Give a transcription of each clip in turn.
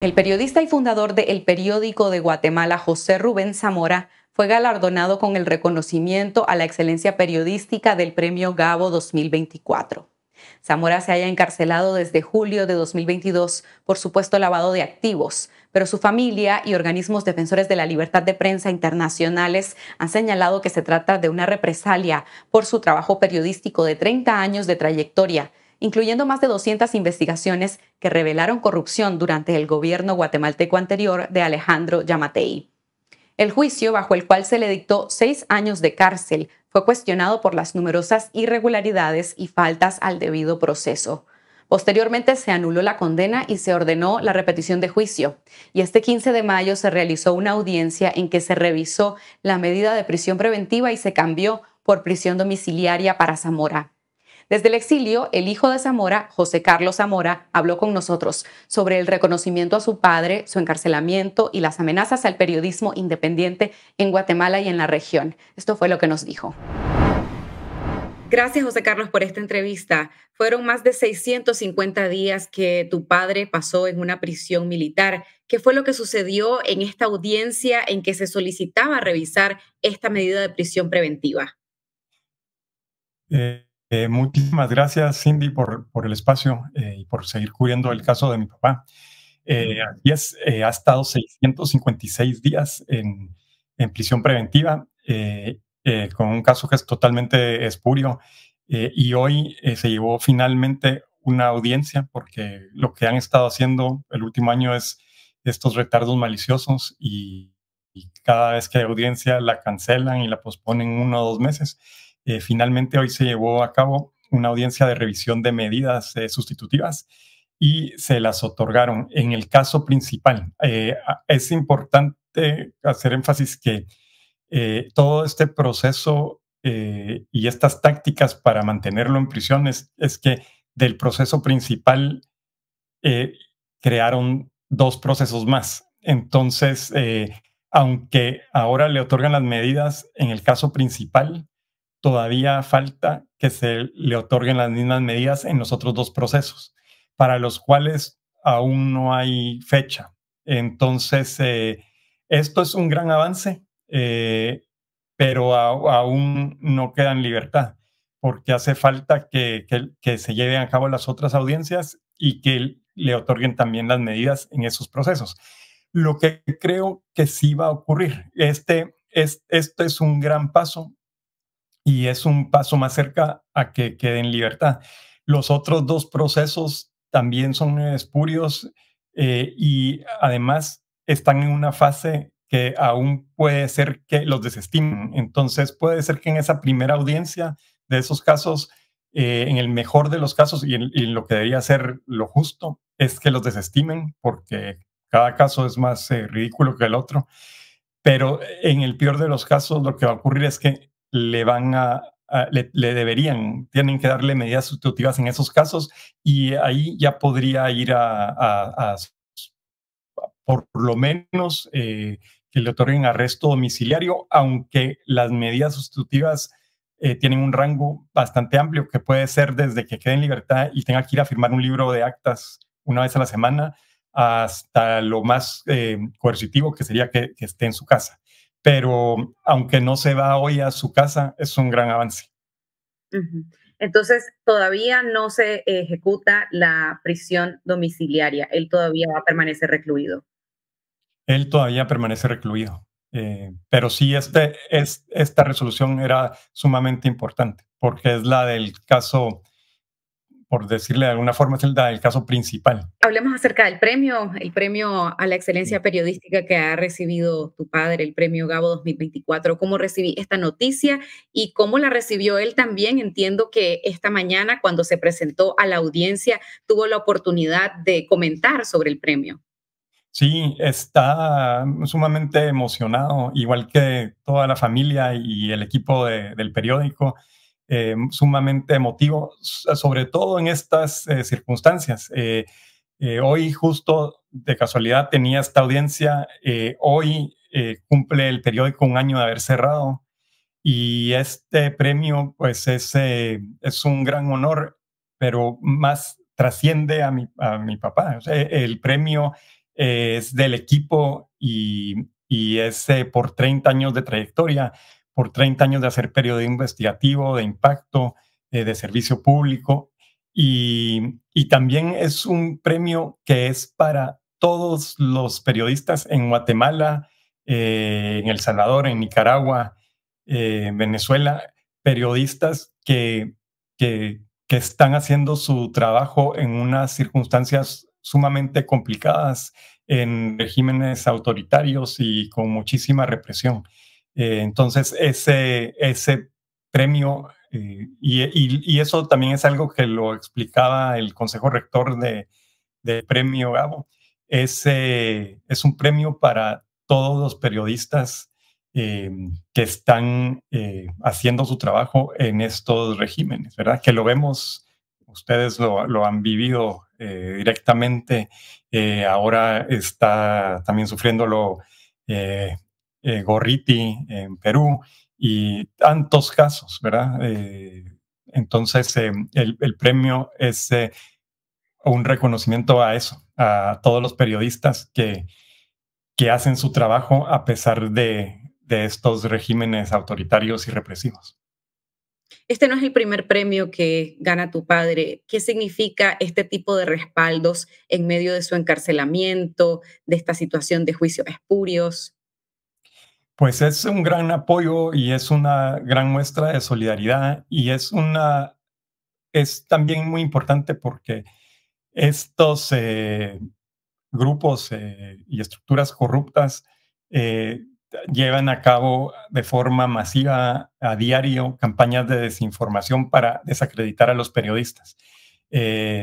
El periodista y fundador de El Periódico de Guatemala, José Rubén Zamora, fue galardonado con el reconocimiento a la excelencia periodística del Premio Gabo 2024. Zamora se haya encarcelado desde julio de 2022 por supuesto lavado de activos, pero su familia y organismos defensores de la libertad de prensa internacionales han señalado que se trata de una represalia por su trabajo periodístico de 30 años de trayectoria incluyendo más de 200 investigaciones que revelaron corrupción durante el gobierno guatemalteco anterior de Alejandro Yamatei. El juicio, bajo el cual se le dictó seis años de cárcel, fue cuestionado por las numerosas irregularidades y faltas al debido proceso. Posteriormente se anuló la condena y se ordenó la repetición de juicio. Y este 15 de mayo se realizó una audiencia en que se revisó la medida de prisión preventiva y se cambió por prisión domiciliaria para Zamora. Desde el exilio, el hijo de Zamora, José Carlos Zamora, habló con nosotros sobre el reconocimiento a su padre, su encarcelamiento y las amenazas al periodismo independiente en Guatemala y en la región. Esto fue lo que nos dijo. Gracias, José Carlos, por esta entrevista. Fueron más de 650 días que tu padre pasó en una prisión militar. ¿Qué fue lo que sucedió en esta audiencia en que se solicitaba revisar esta medida de prisión preventiva? Eh, eh, muchísimas gracias, Cindy, por, el espacio eh, y por seguir cubriendo el caso de mi papá. Eh, es, eh, ha estado 656 días en, prisión preventiva con un caso que es totalmente espurio y hoy se llevó finalmente una audiencia porque lo que han estado haciendo el último año es estos retardos maliciosos y, y cada vez que hay audiencia la cancelan y la posponen uno o dos meses. Eh, finalmente, hoy se llevó a cabo una audiencia de revisión de medidas eh, sustitutivas y se las otorgaron en el caso principal. Eh, es importante hacer énfasis que todo este proceso y estas tácticas para mantenerlo en prisión es que del proceso principal crearon dos procesos más. Entonces, aunque ahora le otorgan las medidas en el caso principal, todavía falta que se le otorguen las mismas medidas en los otros dos procesos, para los cuales aún no hay fecha. Entonces, eh, esto es un gran avance, eh, pero aún no queda en libertad, porque hace falta que, se lleven a cabo las otras audiencias y que le otorguen también las medidas en esos procesos. Lo que creo que sí va a ocurrir, este, es, esto es un gran paso y es un paso más cerca a que quede en libertad. Los otros dos procesos también son espurios eh, y además están en una fase que aún puede ser que los desestimen. Entonces puede ser que en esa primera audiencia de esos casos, eh, en el mejor de los casos y, en, lo que debería ser lo justo, es que los desestimen porque cada caso es más eh, ridículo que el otro. Pero en el peor de los casos lo que va a ocurrir es que le van a, le, deberían, tienen que darle medidas sustitutivas en esos casos y ahí ya podría ir a, por lo menos eh, que le otorguen arresto domiciliario, aunque las medidas sustitutivas eh, tienen un rango bastante amplio, que puede ser desde que quede en libertad y tenga que ir a firmar un libro de actas una vez a la semana, hasta lo más eh, coercitivo, que sería que, esté en su casa pero aunque no se va hoy a su casa, es un gran avance. Entonces, todavía no se ejecuta la prisión domiciliaria, él todavía va a permanecer recluido. Él todavía permanece recluido, eh, pero sí, este, es, esta resolución era sumamente importante porque es la del caso por decirle de alguna forma, es el, caso principal. Hablemos acerca del premio, el premio a la excelencia periodística que ha recibido tu padre, el premio Gabo 2024. ¿Cómo recibí esta noticia y cómo la recibió él también? Entiendo que esta mañana, cuando se presentó a la audiencia, tuvo la oportunidad de comentar sobre el premio. Sí, está sumamente emocionado, igual que toda la familia y el equipo del periódico. Eh, sumamente emotivo, sobre todo en estas eh, circunstancias. Eh, hoy justo de casualidad tenía esta audiencia, hoy cumple el periódico un año de haber cerrado y este premio pues es, un gran honor, pero más trasciende a mi, papá. el premio es del equipo y, y es por 30 años de trayectoria por 30 años de hacer periodismo investigativo, de impacto, eh, de servicio público. Y, también es un premio que es para todos los periodistas en Guatemala, eh, en El Salvador, en Nicaragua, eh, en Venezuela, periodistas que, que, están haciendo su trabajo en unas circunstancias sumamente complicadas, en regímenes autoritarios y con muchísima represión. Eh, entonces, ese, ese premio, eh, y, eso también es algo que lo explicaba el Consejo Rector de, Premio Gabo, es, eh, es un premio para todos los periodistas que están haciendo su trabajo en estos regímenes, ¿verdad? Que lo vemos, ustedes lo, han vivido directamente, ahora está también sufriéndolo eh, Gorriti en Perú y tantos casos, ¿verdad? Eh, entonces, eh, el, premio es un reconocimiento a eso, a todos los periodistas que, que hacen su trabajo a pesar de, de estos regímenes autoritarios y represivos. Este no es el primer premio que gana tu padre. ¿Qué significa este tipo de respaldos en medio de su encarcelamiento, de esta situación de juicios espurios? Pues es un gran apoyo y es una gran muestra de solidaridad y es una es también muy importante porque estos eh, grupos eh, y estructuras corruptas eh, llevan a cabo de forma masiva a diario campañas de desinformación para desacreditar a los periodistas.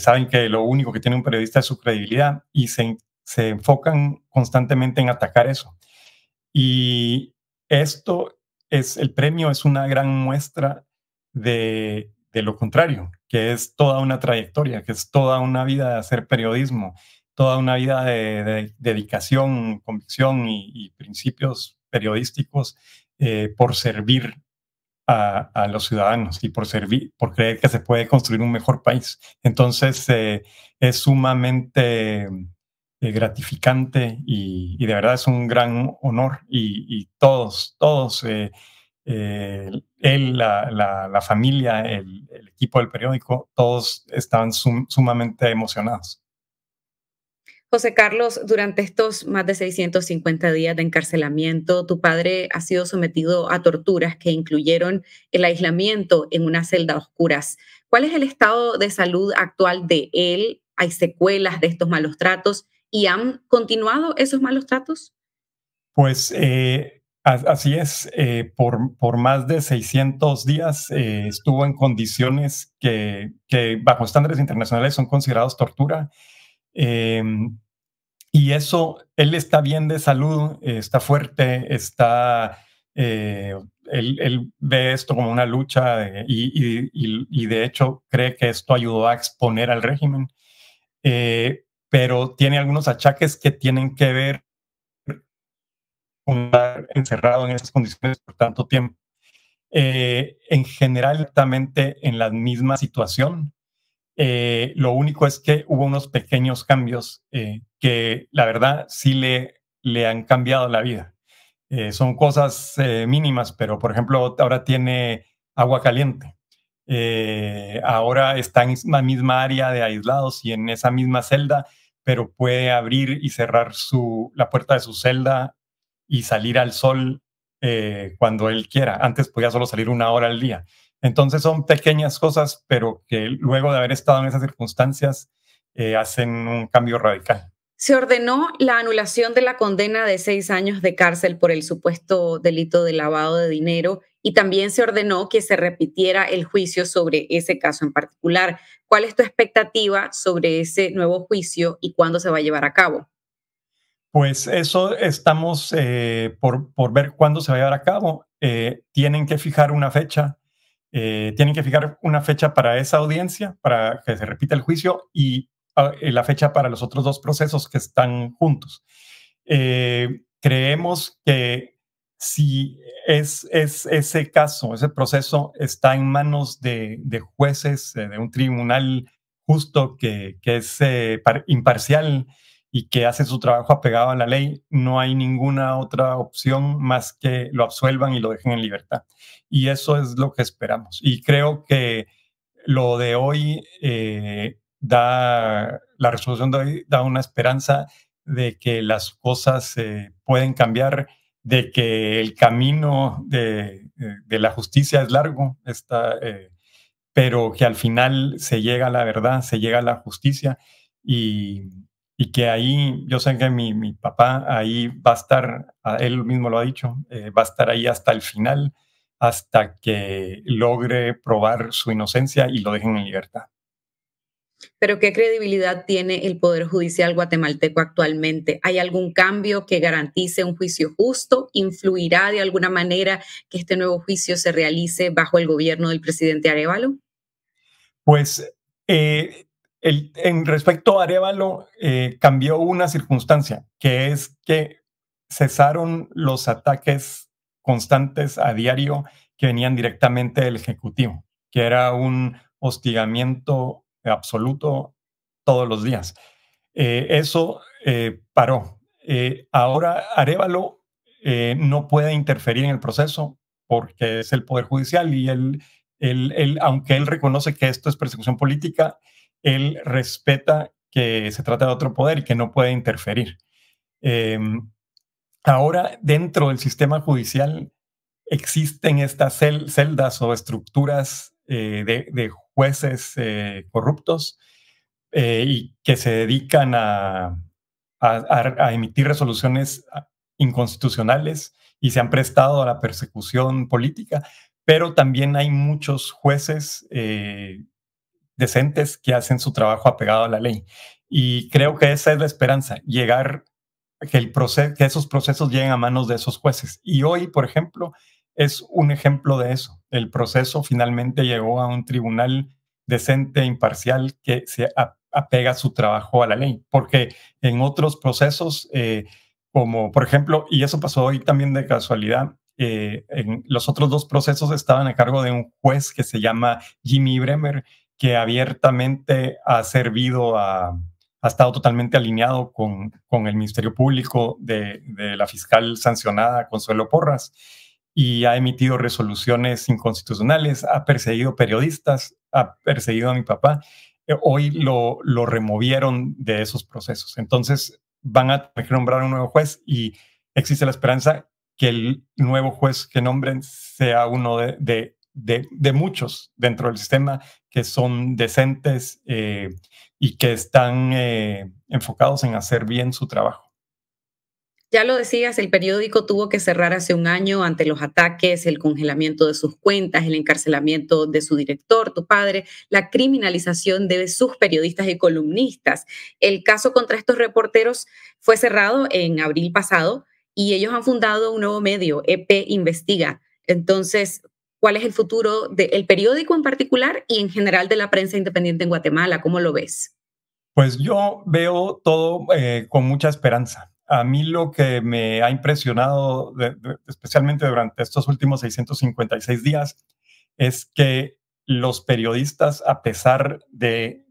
saben que lo único que tiene un periodista es su credibilidad y se enfocan constantemente en atacar eso. Y esto es, el premio es una gran muestra de, de lo contrario, que es toda una trayectoria, que es toda una vida de hacer periodismo, toda una vida de, dedicación, convicción y, principios periodísticos eh, por servir a, los ciudadanos y por servir, por creer que se puede construir un mejor país. Entonces, eh, es sumamente eh, gratificante y, de verdad es un gran honor. Y, todos, todos, eh, eh, él, la, familia, el, equipo del periódico, todos estaban sumamente emocionados. José Carlos, durante estos más de 650 días de encarcelamiento, tu padre ha sido sometido a torturas que incluyeron el aislamiento en una celda oscuras. ¿Cuál es el estado de salud actual de él? ¿Hay secuelas de estos malos tratos? y han continuado esos malos tratos? Pues eh, así es, eh, por, más de 600 días eh, estuvo en condiciones que, bajo estándares internacionales son considerados tortura. Em, y eso, él está bien de salud, está fuerte, está... Él, ve esto como una lucha y, y, de hecho cree que esto ayudó a exponer al régimen. Eh, pero tiene algunos achaques que tienen que ver con estar encerrado en esas condiciones por tanto tiempo. Eh, en general, exactamente en la misma situación. Eh, lo único es que hubo unos pequeños cambios eh, que la verdad sí le, le han cambiado la vida. son cosas mínimas, pero por ejemplo, ahora tiene agua caliente. ahora está en la misma área de aislados y en esa misma celda pero puede abrir y cerrar la puerta de su celda y salir al sol eh, cuando él quiera. Antes podía solo salir una hora al día. Entonces son pequeñas cosas, pero que luego de haber estado en esas circunstancias eh, hacen un cambio radical. Se ordenó la anulación de la condena de seis años de cárcel por el supuesto delito de lavado de dinero y también se ordenó que se repitiera el juicio sobre ese caso en particular. ¿Cuál es tu expectativa sobre ese nuevo juicio y cuándo se va a llevar a cabo? Pues eso estamos eh, por, ver cuándo se va a llevar a cabo. Eh, tienen que fijar una fecha, eh, tienen que fijar una fecha para esa audiencia, para que se repita el juicio y ah, la fecha para los otros dos procesos que están juntos. creemos que si es, ese caso, ese proceso está en manos de, jueces, eh, de un tribunal justo que, es eh, imparcial y que hace su trabajo apegado a la ley, no hay ninguna otra opción más que lo absuelvan y lo dejen en libertad. Y eso es lo que esperamos. Y creo que lo de hoy eh, da, la resolución de hoy da una esperanza de que las cosas pueden cambiar de que el camino eh, de, la justicia es largo, está, eh, pero que al final se llega a la verdad, se llega a la justicia y, que ahí, yo sé que mi, papá ahí va a estar, ah, él mismo lo ha dicho, eh, va a estar ahí hasta el final, hasta que logre probar su inocencia y lo dejen en libertad. Pero ¿qué credibilidad tiene el Poder Judicial guatemalteco actualmente? ¿Hay algún cambio que garantice un juicio justo? ¿Influirá de alguna manera que este nuevo juicio se realice bajo el gobierno del presidente Arevalo? Pues eh, en respecto a Arevalo, eh, cambió una circunstancia, que es que cesaron los ataques constantes a diario que venían directamente del Ejecutivo, que era un hostigamiento absoluto todos los días. Eh, eso eh, paró. Eh, ahora Arevalo no puede interferir en el proceso porque es el Poder Judicial y él, aunque él reconoce que esto es persecución política, él respeta que se trata de otro poder y que no puede interferir. Em, ahora, dentro del sistema judicial, existen estas celdas o estructuras de, de jueces eh, corruptos eh, y que se dedican a, emitir resoluciones ah, inconstitucionales y se han prestado a la persecución política, pero también hay muchos jueces eh, decentes que hacen su trabajo apegado a la ley. Y creo que esa es la esperanza, llegar, que, que esos procesos lleguen a manos de esos jueces. Y hoy, por ejemplo, es un ejemplo de eso. El proceso finalmente llegó a un tribunal decente, imparcial, que se apega su trabajo a la ley, porque en otros procesos, eh, como por ejemplo, y eso pasó hoy también de casualidad, eh, en los otros dos procesos estaban a cargo de un juez que se llama Jimmy Bremer, que abiertamente ha servido a, ha estado totalmente alineado con, el Ministerio Público de, de la fiscal sancionada Consuelo Porras y ha emitido resoluciones inconstitucionales, ha perseguido periodistas, ha perseguido a mi papá. Eh, hoy lo, lo removieron de esos procesos. Entonces van a tener que nombrar un nuevo juez y existe la esperanza que el nuevo juez que nombren sea uno de, muchos dentro del sistema que son decentes eh, y que están eh, enfocados en hacer bien su trabajo. Ya lo decías, el periódico tuvo que cerrar hace un año ante los ataques, el congelamiento de sus cuentas, el encarcelamiento de su director, tu padre, la criminalización de sus periodistas y columnistas. El caso contra estos reporteros fue cerrado en abril pasado y ellos han fundado un nuevo medio, EP Investiga. Entonces, ¿cuál es el futuro del periódico en particular y en general de la prensa independiente en Guatemala? ¿Cómo lo ves? Pues yo veo todo eh, con mucha esperanza. A mí lo que me ha impresionado, especialmente durante estos últimos 656 días, es que los periodistas, a pesar del,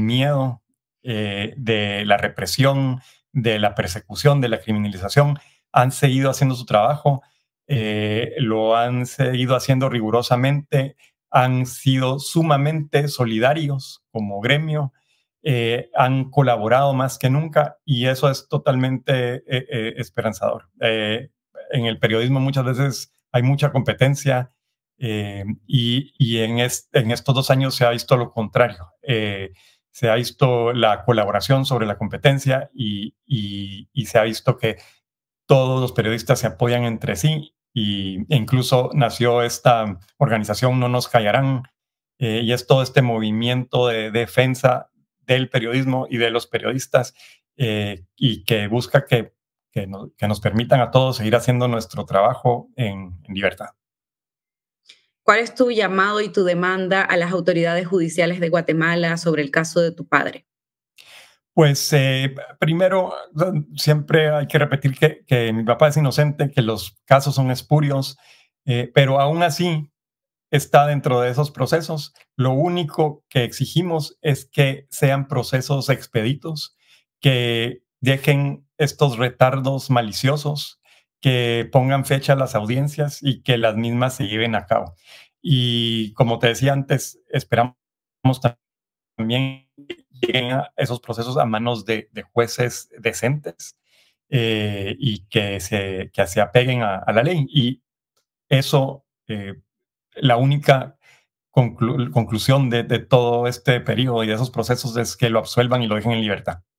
miedo, eh, de la represión, de la persecución, de la criminalización, han seguido haciendo su trabajo, eh, lo han seguido haciendo rigurosamente, han sido sumamente solidarios como gremio, eh, han colaborado más que nunca y eso es totalmente eh, eh, esperanzador. en el periodismo muchas veces hay mucha competencia y, y en, en, estos dos años se ha visto lo contrario. se ha visto la colaboración sobre la competencia y, y, se ha visto que todos los periodistas se apoyan entre sí y e incluso nació esta organización No nos callarán y es todo este movimiento de defensa del periodismo y de los periodistas eh, y que busca que, que, nos permitan a todos seguir haciendo nuestro trabajo en, libertad. ¿Cuál es tu llamado y tu demanda a las autoridades judiciales de Guatemala sobre el caso de tu padre? Pues eh, primero, siempre hay que repetir que, mi papá es inocente, que los casos son espurios, eh, pero aún así está dentro de esos procesos. Lo único que exigimos es que sean procesos expeditos, que dejen estos retardos maliciosos, que pongan fecha a las audiencias y que las mismas se lleven a cabo. Y como te decía antes, esperamos también que lleguen esos procesos a manos de, jueces decentes eh, y que se, se apeguen a, la ley. Y eso eh, la única conclusión de, de, todo este periodo y de esos procesos es que lo absuelvan y lo dejen en libertad.